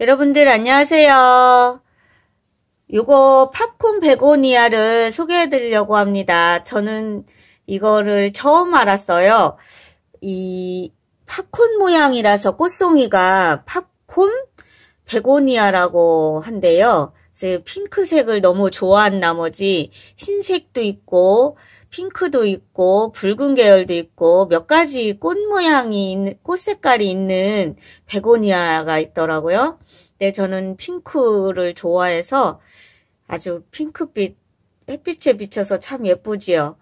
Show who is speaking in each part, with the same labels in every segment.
Speaker 1: 여러분들 안녕하세요. 요거 팝콘 베고니아를 소개해 드리려고 합니다. 저는 이거를 처음 알았어요. 이 팝콘 모양이라서 꽃송이가 팝콘 베고니아라고 한대요. 핑크색을 너무 좋아한 나머지 흰색도 있고 핑크도 있고 붉은 계열도 있고 몇 가지 꽃 모양이 있는 꽃 색깔이 있는 베고니아가 있더라고요. 근데 저는 핑크를 좋아해서 아주 핑크빛 햇빛에 비쳐서 참 예쁘지요.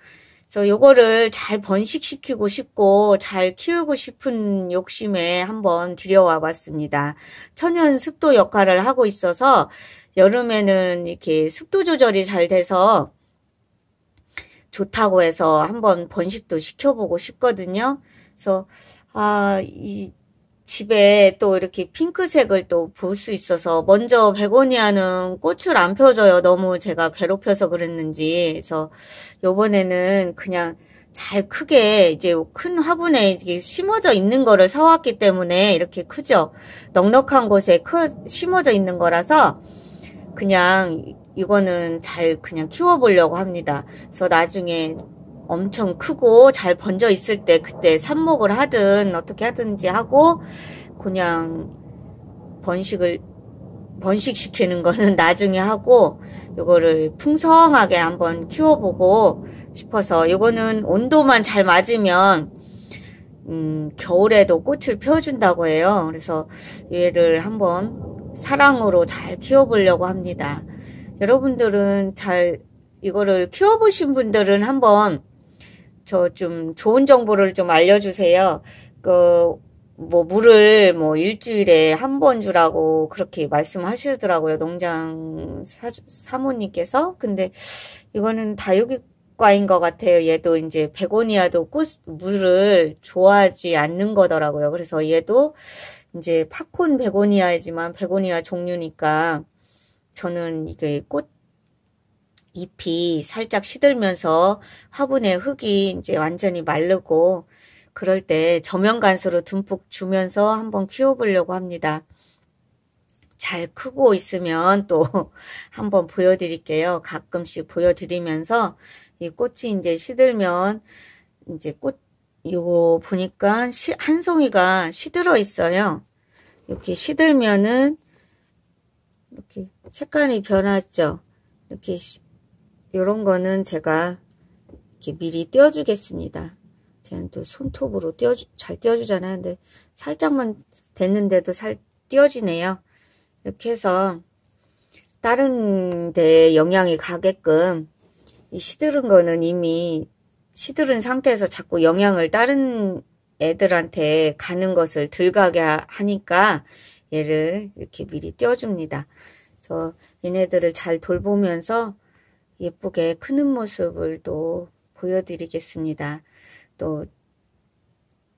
Speaker 1: 그래서 요거를 잘 번식시키고 싶고 잘 키우고 싶은 욕심에 한번 들여와 봤습니다. 천연 습도 역할을 하고 있어서 여름에는 이렇게 습도 조절이 잘 돼서 좋다고 해서 한번 번식도 시켜보고 싶거든요. 그래서 아, 이 집에 또 이렇게 핑크색을 또 볼 수 있어서 먼저 베고니아는 꽃을 안 펴줘요. 너무 제가 괴롭혀서 그랬는지. 그래서 요번에는 그냥 잘 크게 이제 큰 화분에 이게 심어져 있는 거를 사왔기 때문에 이렇게 크죠. 넉넉한 곳에 크, 심어져 있는 거라서 그냥 이거는 잘 그냥 키워보려고 합니다. 그래서 나중에 엄청 크고 잘 번져 있을 때 그때 삽목을 하든 어떻게 하든지 하고 그냥 번식을 번식시키는 거는 나중에 하고 요거를 풍성하게 한번 키워보고 싶어서 요거는 온도만 잘 맞으면 음, 겨울에도 꽃을 피워준다고 해요. 그래서 얘를 한번 사랑으로 잘 키워보려고 합니다. 여러분들은 잘 이거를 키워보신 분들은 한번 저좀 좋은 정보를 좀 알려주세요. 그, 뭐, 물을 뭐 일주일에 한 번 주라고 그렇게 말씀하시더라고요. 농장 사, 사모님께서. 근데 이거는 다육이과인 것 같아요. 얘도 이제 베고니아도 꽃, 물을 좋아하지 않는 거더라고요. 그래서 얘도 이제 파콘 베고니아이지만 베고니아 종류니까 저는 이게 꽃 잎이 살짝 시들면서 화분의 흙이 이제 완전히 마르고 그럴 때 저면간수로 듬뿍 주면서 한번 키워보려고 합니다. 잘 크고 있으면 또 한번 보여드릴게요. 가끔씩 보여드리면서 이 꽃이 이제 시들면 이제 꽃 이거 보니까 시, 한 송이가 시들어 있어요. 이렇게 시들면은 이렇게 색깔이 변하죠. 이렇게 이런 거는 제가 이렇게 미리 떼어주겠습니다. 제가 또 손톱으로 떼어주, 잘 떼어주잖아요. 근데 살짝만 됐는데도 살 떼어지네요. 이렇게 해서 다른 데 영향이 가게끔 이 시들은 거는 이미 시들은 상태에서 자꾸 영향을 다른 애들한테 가는 것을 들가게 하니까 얘를 이렇게 미리 떼어줍니다. 그래서 얘네들을 잘 돌보면서 예쁘게 크는 모습을 또 보여드리겠습니다. 또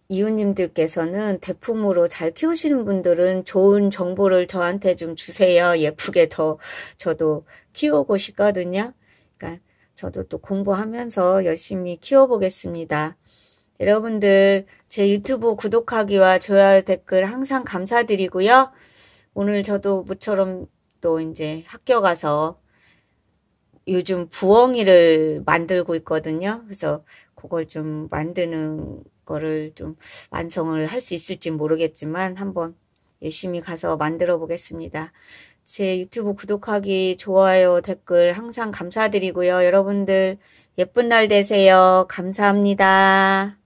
Speaker 1: 이웃님들께서는 대품으로 잘 키우시는 분들은 좋은 정보를 저한테 좀 주세요. 예쁘게 더 저도 키우고 싶거든요. 그러니까 저도 또 공부하면서 열심히 키워보겠습니다. 여러분들 제 유튜브 구독하기와 좋아요 댓글 항상 감사드리고요. 오늘 저도 무처럼또 이제 학교 가서 요즘 부엉이를 만들고 있거든요. 그래서 그걸 좀 만드는 거를 좀 완성을 할 수 있을지 모르겠지만 한번 열심히 가서 만들어 보겠습니다. 제 유튜브 구독하기, 좋아요, 댓글 항상 감사드리고요. 여러분들 예쁜 날 되세요. 감사합니다.